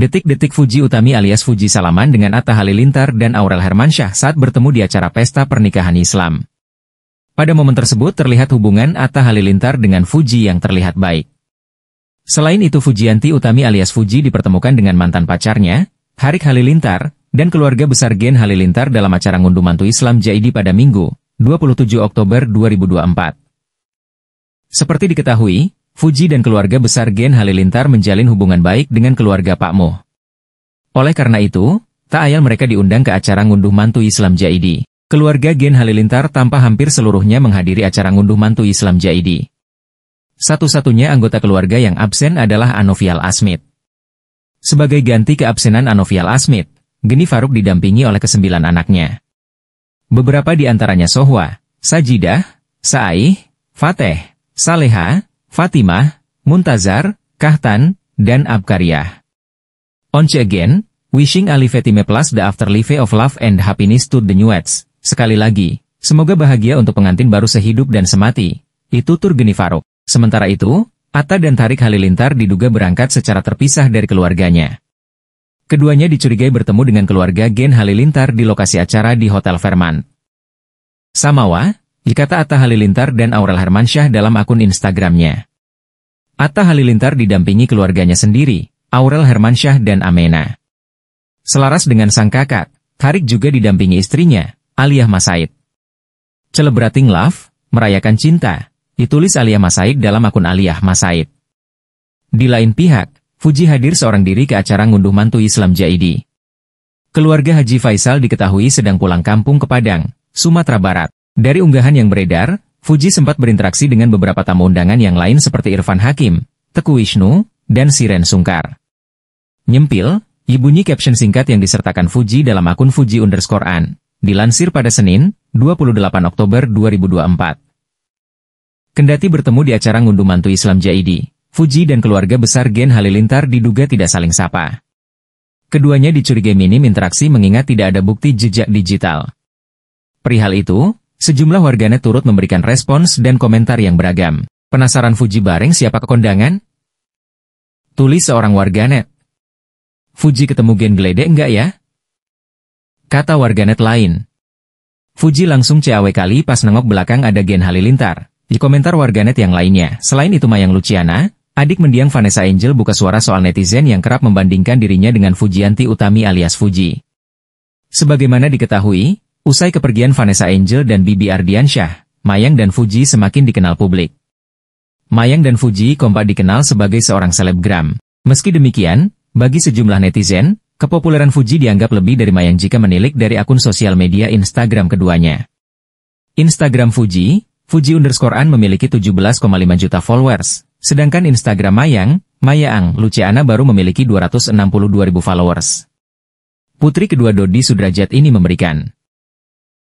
Detik-detik Fuji Utami alias Fuji Salaman dengan Atta Halilintar dan Aurel Hermansyah saat bertemu di acara pesta pernikahan Islam. Pada momen tersebut terlihat hubungan Atta Halilintar dengan Fuji yang terlihat baik. Selain itu Fujianti Utami alias Fuji dipertemukan dengan mantan pacarnya, Harik Halilintar, dan keluarga besar Gen Halilintar dalam acara ngunduh mantu Islam Jaidi pada Minggu, 27 Oktober 2024. Seperti diketahui, Fuji dan keluarga besar Gen Halilintar menjalin hubungan baik dengan keluarga Pak Mo. Oleh karena itu, tak ayal mereka diundang ke acara ngunduh mantu Islam Jaidi. Keluarga Gen Halilintar tanpa hampir seluruhnya menghadiri acara ngunduh mantu Islam Jaidi. Satu-satunya anggota keluarga yang absen adalah Anovial Asmit. Sebagai ganti keabsenan Anovial Asmit, Geni Faruk didampingi oleh kesembilan anaknya. Beberapa di antaranya Sohwa, Sajidah, Saaih, Fateh, Saleha, Fatimah, Muntazar, Kahtan, dan Abkariyah. Once again, wishing Ali Fatime Plus the afterlife of love and happiness to the newets. Sekali lagi, semoga bahagia untuk pengantin baru sehidup dan semati. Itu tur geni Faruk. Sementara itu, Atta dan Tarik Halilintar diduga berangkat secara terpisah dari keluarganya. Keduanya dicurigai bertemu dengan keluarga Gen Halilintar di lokasi acara di Hotel Ferman. Samawa, dikata Atta Halilintar dan Aurel Hermansyah dalam akun Instagramnya. Atta Halilintar didampingi keluarganya sendiri, Aurel Hermansyah dan Amena. Selaras dengan sang kakak, Tarik juga didampingi istrinya, Aliyah Masaid. Celebrating Love, Merayakan Cinta, ditulis Aliyah Masaid dalam akun Aliyah Masaid. Di lain pihak, Fuji hadir seorang diri ke acara ngunduh mantu Islam Jaidi. Keluarga Haji Faisal diketahui sedang pulang kampung ke Padang, Sumatera Barat. Dari unggahan yang beredar, Fuji sempat berinteraksi dengan beberapa tamu undangan yang lain seperti Irfan Hakim, Teku Wisnu, dan Siren Sungkar. Nyempil, ibunyi caption singkat yang disertakan Fuji dalam akun Fuji underscore an, dilansir pada Senin, 28 Oktober 2024. Kendati bertemu di acara ngunduh mantu Islam Jaidi, Fuji dan keluarga besar Gen Halilintar diduga tidak saling sapa. Keduanya dicurigai minim interaksi mengingat tidak ada bukti jejak digital. Perihal itu, Sejumlah warganet turut memberikan respons dan komentar yang beragam. Penasaran Fuji bareng siapa kekondangan? Tulis seorang warganet. Fuji ketemu Gen Gledek enggak ya? Kata warganet lain. Fuji langsung CAW kali pas nengok belakang ada Gen Halilintar. Di komentar warganet yang lainnya, selain itu Mayang Luciana, adik mendiang Vanessa Angel buka suara soal netizen yang kerap membandingkan dirinya dengan Fujianti Utami alias Fuji. Sebagaimana diketahui, Usai kepergian Vanessa Angel dan Bibi Ardiansyah, Mayang dan Fuji semakin dikenal publik. Mayang dan Fuji kompak dikenal sebagai seorang selebgram. Meski demikian, bagi sejumlah netizen, kepopuleran Fuji dianggap lebih dari Mayang jika menilik dari akun sosial media Instagram keduanya. Instagram Fuji, Fuji underscore An memiliki 17,5 juta followers, sedangkan Instagram Mayang, Mayaang Luciana baru memiliki 262 ribu followers. Putri kedua Dodi Sudrajat ini memberikan